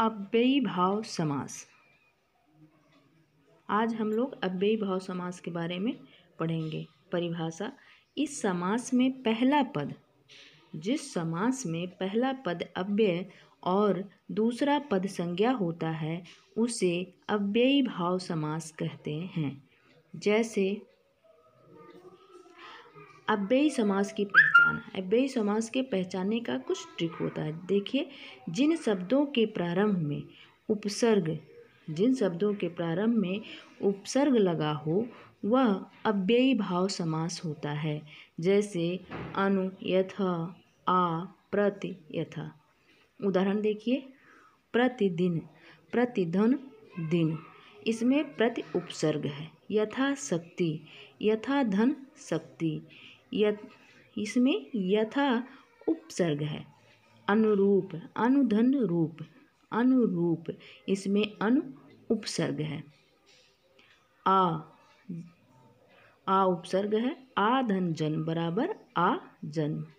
अव्ययी भाव समास आज हम लोग अव्ययी भाव समास के बारे में पढ़ेंगे परिभाषा इस समास में पहला पद जिस समास में पहला पद अव्यय और दूसरा पद संज्ञा होता है उसे अव्ययी भाव समास कहते हैं जैसे अव्ययी समास की पहचान अव्ययी समास के पहचानने का कुछ ट्रिक होता है देखिए जिन शब्दों के प्रारंभ में उपसर्ग जिन शब्दों के प्रारंभ में उपसर्ग लगा हो वह अव्ययी भाव समास होता है जैसे अनु यथा आ प्रति यथा उदाहरण देखिए प्रतिदिन प्रतिधन दिन इसमें प्रति उपसर्ग है यथा शक्ति यथा धन शक्ति इसमें यथा उपसर्ग है अनुरूप अनुधन रूप अनुरूप इसमें अनु उपसर्ग है आ आ उपसर्ग है आ धन जन बराबर आ जन्म